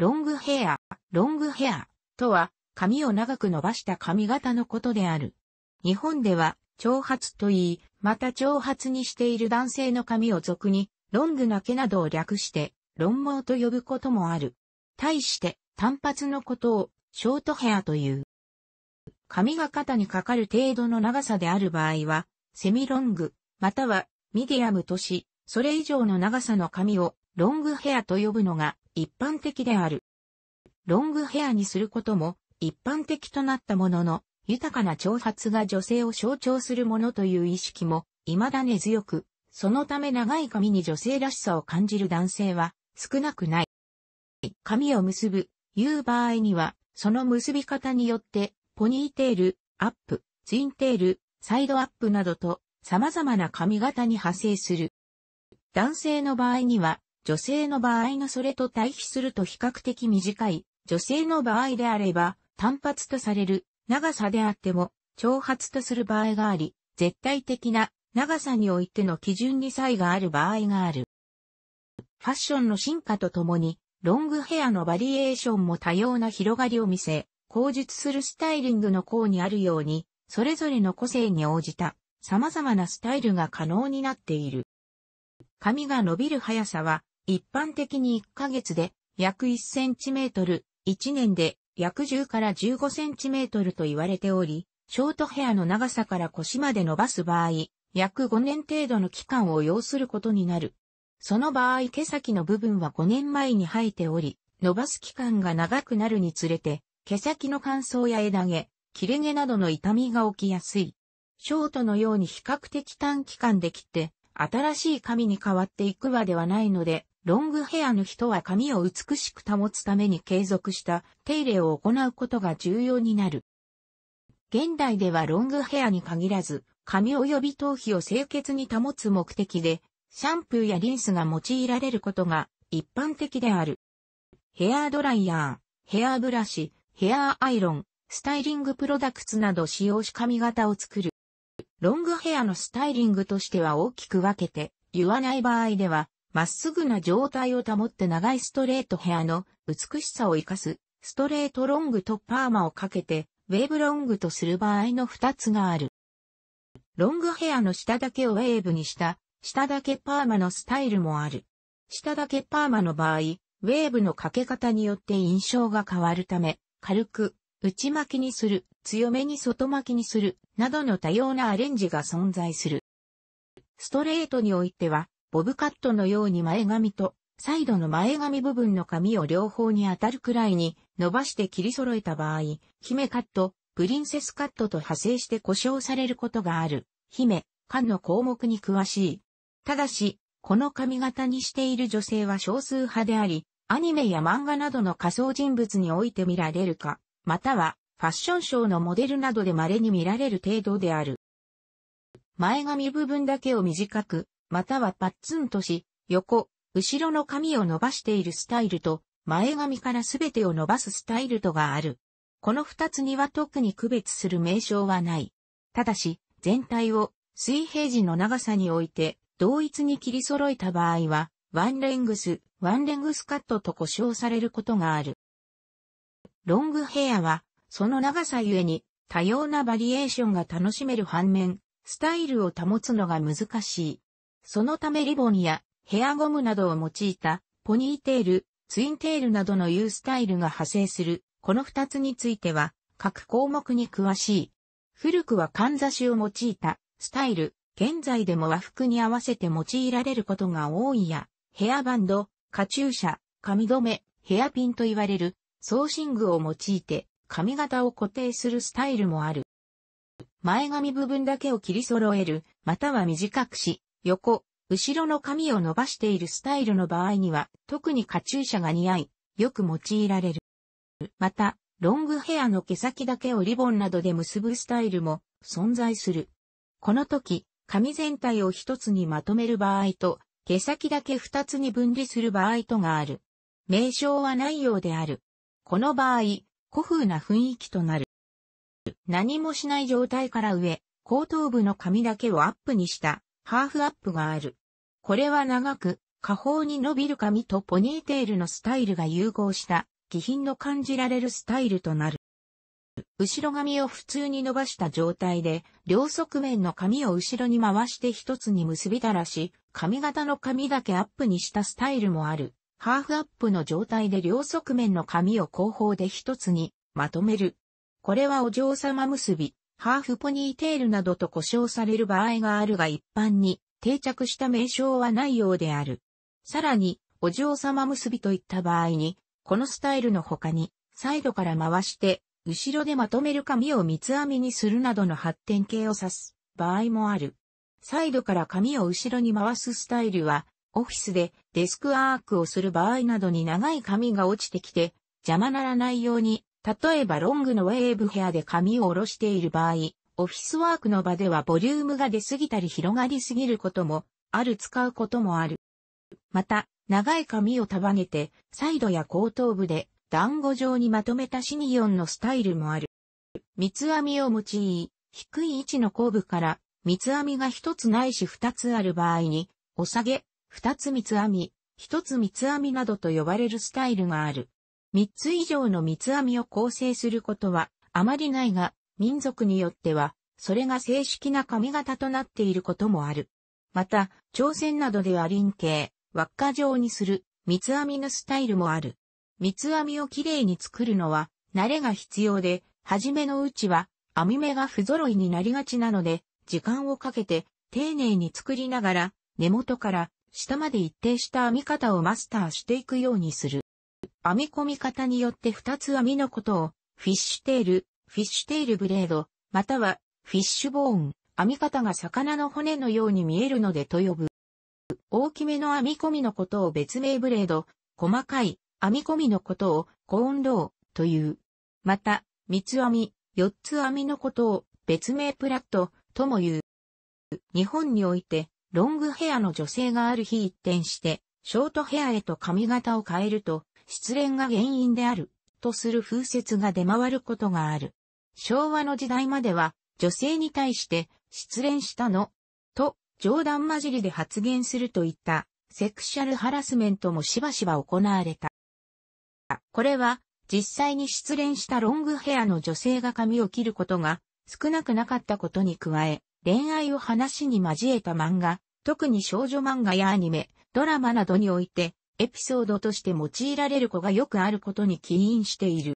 ロングヘア、ロングヘアとは髪を長く伸ばした髪型のことである。日本では長髪と言い、また長髪にしている男性の髪を俗にロングな毛などを略して論毛と呼ぶこともある。対して単髪のことをショートヘアという。髪が肩にかかる程度の長さである場合は、セミロング、またはミディアムとし、それ以上の長さの髪をロングヘアと呼ぶのが一般的である。ロングヘアにすることも一般的となったものの、豊かな長髪が女性を象徴するものという意識も未だ根強く、そのため長い髪に女性らしさを感じる男性は少なくない。髪を結ぶ、いう場合には、その結び方によって、ポニーテール、アップ、ツインテール、サイドアップなどと様々な髪型に派生する。男性の場合には、女性の場合のそれと対比すると比較的短い、女性の場合であれば、単発とされる、長さであっても、長髪とする場合があり、絶対的な長さにおいての基準に差異がある場合がある。ファッションの進化とともに、ロングヘアのバリエーションも多様な広がりを見せ、口述するスタイリングの項にあるように、それぞれの個性に応じた様々なスタイルが可能になっている。髪が伸びる速さは一般的に1ヶ月で約1センチメートル、1年で約10から15センチメートルと言われており、ショートヘアの長さから腰まで伸ばす場合、約5年程度の期間を要することになる。その場合毛先の部分は5年前に生えており、伸ばす期間が長くなるにつれて、毛先の乾燥や枝毛、切れ毛などの痛みが起きやすい。ショートのように比較的短期間で切って、新しい髪に変わっていくわではないので、ロングヘアの人は髪を美しく保つために継続した手入れを行うことが重要になる。現代ではロングヘアに限らず、髪及び頭皮を清潔に保つ目的で、シャンプーやリンスが用いられることが一般的である。ヘアドライヤー、ヘアブラシ、ヘアアイロン、スタイリングプロダクツなど使用し髪型を作る。ロングヘアのスタイリングとしては大きく分けて、言わない場合では、まっすぐな状態を保って長いストレートヘアの美しさを活かす、ストレートロングとパーマをかけて、ウェーブロングとする場合の二つがある。ロングヘアの下だけをウェーブにした、下だけパーマのスタイルもある。下だけパーマの場合、ウェーブのかけ方によって印象が変わるため、軽く、内巻きにする、強めに外巻きにする、などの多様なアレンジが存在する。ストレートにおいては、ボブカットのように前髪と、サイドの前髪部分の髪を両方に当たるくらいに伸ばして切り揃えた場合、姫カット、プリンセスカットと派生して故障されることがある、姫、間の項目に詳しい。ただし、この髪型にしている女性は少数派であり、アニメや漫画などの仮想人物において見られるか、またはファッションショーのモデルなどで稀に見られる程度である。前髪部分だけを短く、またはパッツンとし、横、後ろの髪を伸ばしているスタイルと、前髪からすべてを伸ばすスタイルとがある。この二つには特に区別する名称はない。ただし、全体を水平時の長さにおいて同一に切り揃えた場合は、ワンレングス、ワンレングスカットと呼称されることがある。ロングヘアは、その長さゆえに多様なバリエーションが楽しめる反面、スタイルを保つのが難しい。そのためリボンやヘアゴムなどを用いたポニーテール、ツインテールなどの U スタイルが派生する、この二つについては各項目に詳しい。古くはかんざしを用いたスタイル、現在でも和服に合わせて用いられることが多いや、ヘアバンド、カチューシャ、髪留め、ヘアピンと言われる、ソーシングを用いて髪型を固定するスタイルもある。前髪部分だけを切り揃える、または短くし、横、後ろの髪を伸ばしているスタイルの場合には、特にカチューシャが似合い、よく用いられる。また、ロングヘアの毛先だけをリボンなどで結ぶスタイルも存在する。この時、髪全体を一つにまとめる場合と、毛先だけ二つに分離する場合とがある。名称はないようである。この場合、古風な雰囲気となる。何もしない状態から上、後頭部の髪だけをアップにしたハーフアップがある。これは長く、下方に伸びる髪とポニーテールのスタイルが融合した、気品の感じられるスタイルとなる。後ろ髪を普通に伸ばした状態で、両側面の髪を後ろに回して一つに結びだらし、髪型の髪だけアップにしたスタイルもある。ハーフアップの状態で両側面の髪を後方で一つにまとめる。これはお嬢様結び、ハーフポニーテールなどと呼称される場合があるが一般に定着した名称はないようである。さらに、お嬢様結びといった場合に、このスタイルの他に、サイドから回して、後ろでまとめる髪を三つ編みにするなどの発展形を指す場合もある。サイドから髪を後ろに回すスタイルは、オフィスでデスクアークをする場合などに長い髪が落ちてきて、邪魔ならないように例えばロングのウェーブヘアで髪を下ろしている場合、オフィスワークの場ではボリュームが出すぎたり広がりすぎることも、ある使うこともある。また、長い髪を束ねて、サイドや後頭部で団子状にまとめたシニヨンのスタイルもある。三つ編みを用い、低い位置の後部から三つ編みが一つないし二つある場合に、お下げ、二つ三つ編み、一つ三つ編みなどと呼ばれるスタイルがある。三つ以上の三つ編みを構成することはあまりないが、民族によっては、それが正式な髪型となっていることもある。また、朝鮮などでは輪形、輪っか状にする、三つ編みのスタイルもある。三つ編みをきれいに作るのは、慣れが必要で、はじめのうちは、編み目が不揃いになりがちなので、時間をかけて、丁寧に作りながら、根元から下まで一定した編み方をマスターしていくようにする。編み込み方によって2つ編みのことを、フィッシュテール、フィッシュテールブレード、または、フィッシュボーン、編み方が魚の骨のように見えるのでと呼ぶ。大きめの編み込みのことを別名ブレード、細かい編み込みのことをコーンローという。また、三つ編み、四つ編みのことを別名プラットとも言う。日本において、ロングヘアの女性がある日一転して、ショートヘアへと髪型を変えると、失恋が原因である、とする風説が出回ることがある。昭和の時代までは、女性に対して、失恋したの、と、冗談交じりで発言するといった、セクシャルハラスメントもしばしば行われた。これは、実際に失恋したロングヘアの女性が髪を切ることが少なくなかったことに加え、恋愛を話に交えた漫画、特に少女漫画やアニメ、ドラマなどにおいて、エピソードとして用いられる子がよくあることに起因している。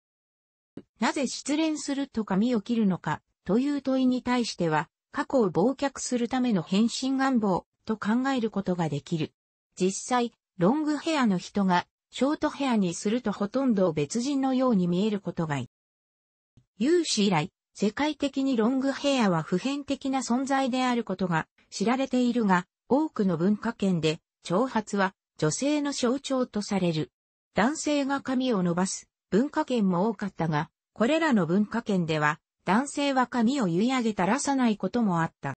なぜ失恋すると髪を切るのかという問いに対しては、過去を忘却するための変身願望と考えることができる。実際、ロングヘアの人がショートヘアにするとほとんど別人のように見えることが有史以来、世界的にロングヘアは普遍的な存在であることが知られているが、多くの文化圏で長髪は女性の象徴とされる。男性が髪を伸ばす文化圏も多かったが、これらの文化圏では、男性は髪を結い上げたらさないこともあった。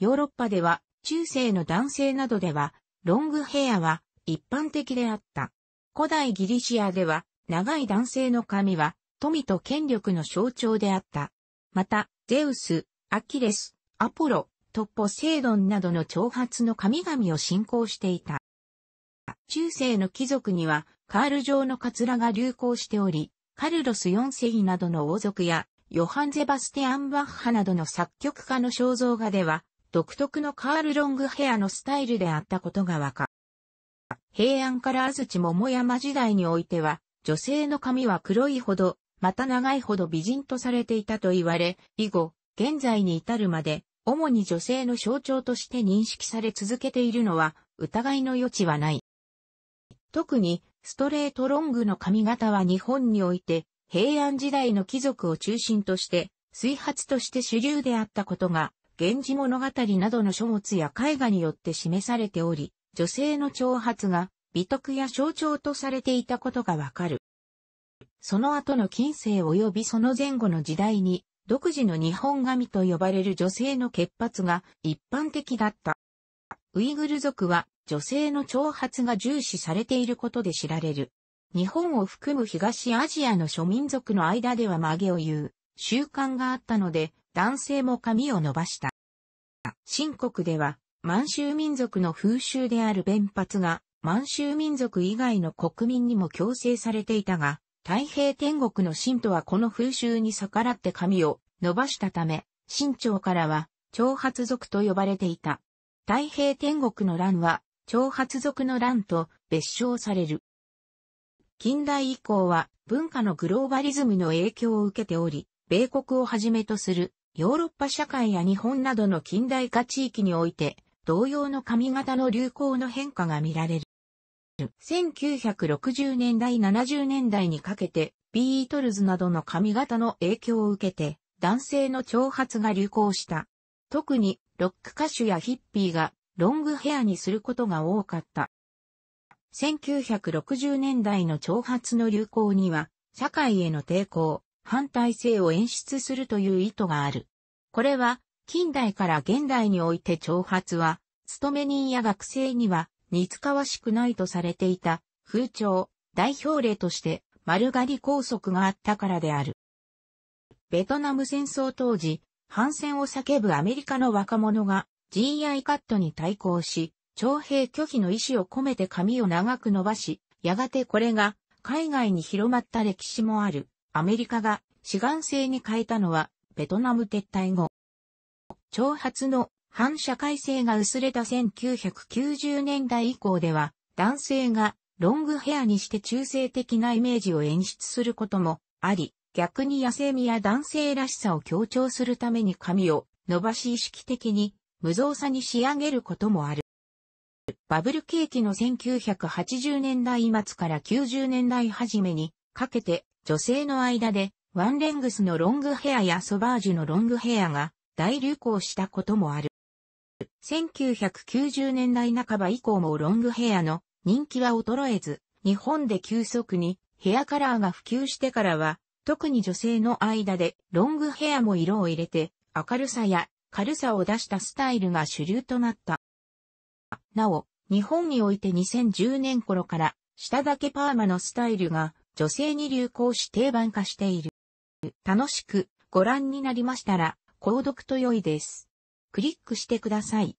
ヨーロッパでは、中世の男性などでは、ロングヘアは一般的であった。古代ギリシアでは、長い男性の髪は、富と権力の象徴であった。また、ゼウス、アキレス、アポロ、トッポセイドンなどの挑発の神々を信仰していた。中世の貴族には、カール状のカツラが流行しており、カルロス四世などの王族や、ヨハン・ゼバスティアン・バッハなどの作曲家の肖像画では、独特のカール・ロングヘアのスタイルであったことがわかる。平安から安土桃山時代においては、女性の髪は黒いほど、また長いほど美人とされていたと言われ、以後、現在に至るまで、主に女性の象徴として認識され続けているのは、疑いの余地はない。特にストレートロングの髪型は日本において平安時代の貴族を中心として水発として主流であったことが源氏物語などの書物や絵画によって示されており、女性の長髪が美徳や象徴とされていたことがわかる。その後の近世及びその前後の時代に、独自の日本髪と呼ばれる女性の血髪が一般的だった。ウイグル族は女性の挑発が重視されていることで知られる。日本を含む東アジアの諸民族の間では曲げを言う習慣があったので、男性も髪を伸ばした。新国では、満州民族の風習である弁髪が、満州民族以外の国民にも強制されていたが、太平天国の信徒はこの風習に逆らって髪を伸ばしたため、新朝からは、挑発族と呼ばれていた。太平天国の乱は、長発族の乱と別称される。近代以降は文化のグローバリズムの影響を受けており、米国をはじめとするヨーロッパ社会や日本などの近代化地域において、同様の髪型の流行の変化が見られる。1960年代70年代にかけて、ビートルズなどの髪型の影響を受けて、男性の長発が流行した。特に、ロック歌手やヒッピーがロングヘアにすることが多かった。1960年代の挑発の流行には、社会への抵抗、反対性を演出するという意図がある。これは、近代から現代において挑発は、勤め人や学生には似つかわしくないとされていた風潮、代表例として丸刈り拘束があったからである。ベトナム戦争当時、反戦を叫ぶアメリカの若者が GI カットに対抗し、徴兵拒否の意思を込めて髪を長く伸ばし、やがてこれが海外に広まった歴史もある。アメリカが志願制に変えたのはベトナム撤退後。挑発の反社会性が薄れた1990年代以降では男性がロングヘアにして中性的なイメージを演出することもあり、逆に野生身や男性らしさを強調するために髪を伸ばし意識的に無造作に仕上げることもある。バブル景気の1980年代末から90年代初めにかけて女性の間でワンレングスのロングヘアやソバージュのロングヘアが大流行したこともある。1990年代半ば以降もロングヘアの人気は衰えず、日本で急速にヘアカラーが普及してからは、特に女性の間でロングヘアも色を入れて明るさや軽さを出したスタイルが主流となった。なお、日本において2010年頃から下だけパーマのスタイルが女性に流行し定番化している。楽しくご覧になりましたら、購読と良いです。クリックしてください。